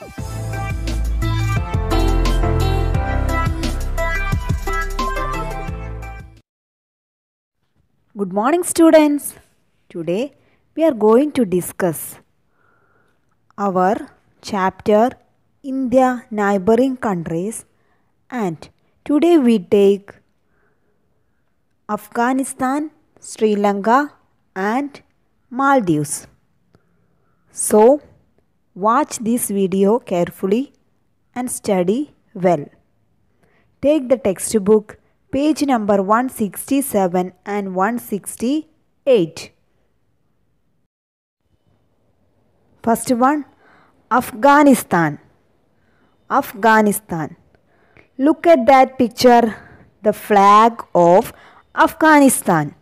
Good morning students. Today we are going to discuss our chapter India neighboring countries and today we take Afghanistan, Sri Lanka and Maldives. So, Watch this video carefully and study well. Take the textbook page number 167 and 168. First one Afghanistan. Afghanistan. Look at that picture, the flag of Afghanistan.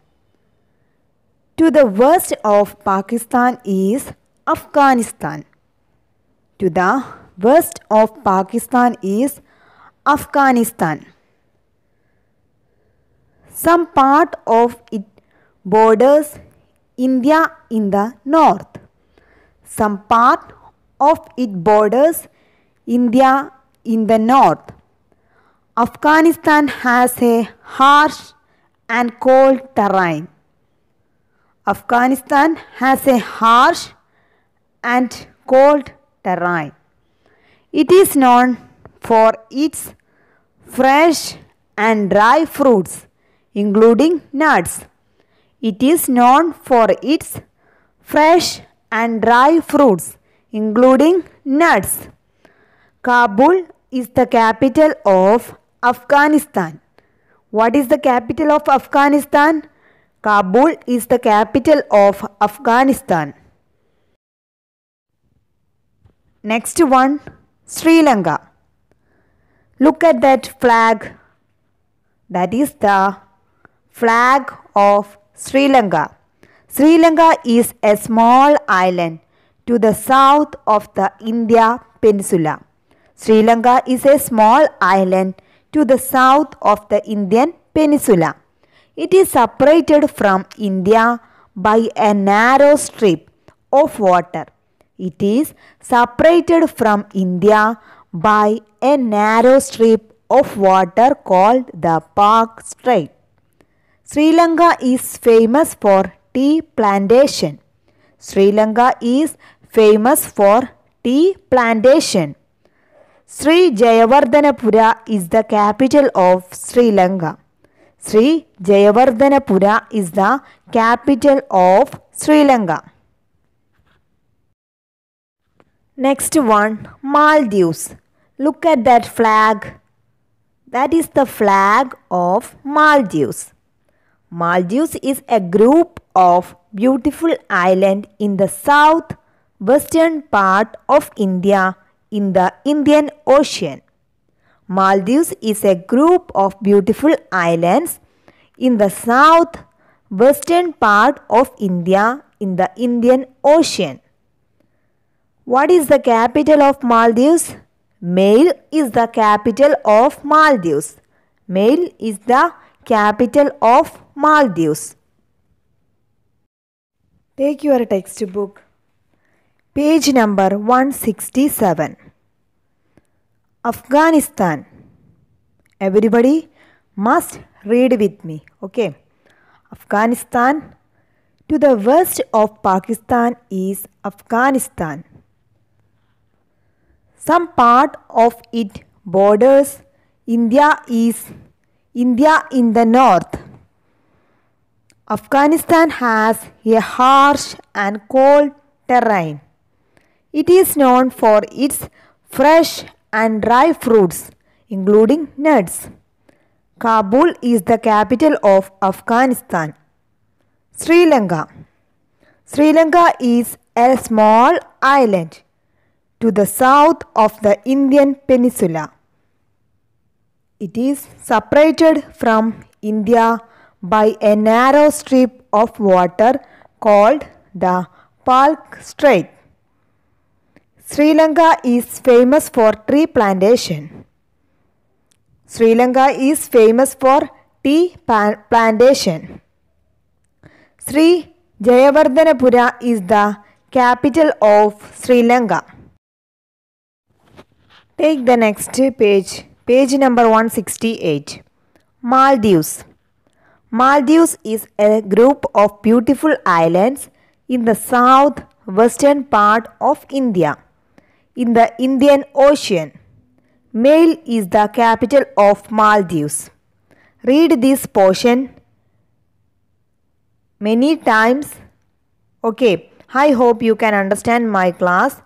To the west of Pakistan is Afghanistan to the west of Pakistan is Afghanistan. Some part of it borders India in the north. Some part of it borders India in the north. Afghanistan has a harsh and cold terrain. Afghanistan has a harsh and cold it is known for its fresh and dry fruits, including nuts. It is known for its fresh and dry fruits, including nuts. Kabul is the capital of Afghanistan. What is the capital of Afghanistan? Kabul is the capital of Afghanistan. Next one, Sri Lanka. Look at that flag. That is the flag of Sri Lanka. Sri Lanka is a small island to the south of the India Peninsula. Sri Lanka is a small island to the south of the Indian Peninsula. It is separated from India by a narrow strip of water. It is separated from India by a narrow strip of water called the Park Strait. Sri Lanka is famous for tea plantation. Sri Lanka is famous for tea plantation. Sri Jayavardhanapura is the capital of Sri Lanka. Sri Jayavardhanapura is the capital of Sri Lanka. Next one, Maldives. Look at that flag. That is the flag of Maldives. Maldives is a group of beautiful island in the south western part of India in the Indian Ocean. Maldives is a group of beautiful islands in the south western part of India in the Indian Ocean. What is the capital of Maldives? Male is the capital of Maldives. Male is the capital of Maldives. Take your textbook. Page number 167. Afghanistan. Everybody must read with me. Okay. Afghanistan. To the west of Pakistan is Afghanistan. Some part of it borders India is India in the north. Afghanistan has a harsh and cold terrain. It is known for its fresh and dry fruits, including nuts. Kabul is the capital of Afghanistan. Sri Lanka Sri Lanka is a small island to the south of the Indian Peninsula. It is separated from India by a narrow strip of water called the Palk Strait. Sri Lanka is famous for tree plantation. Sri Lanka is famous for tea plantation. Sri Jayavardhanapura is the capital of Sri Lanka. Take the next page, page number 168. Maldives. Maldives is a group of beautiful islands in the south western part of India, in the Indian Ocean. Male is the capital of Maldives. Read this portion many times. Okay, I hope you can understand my class.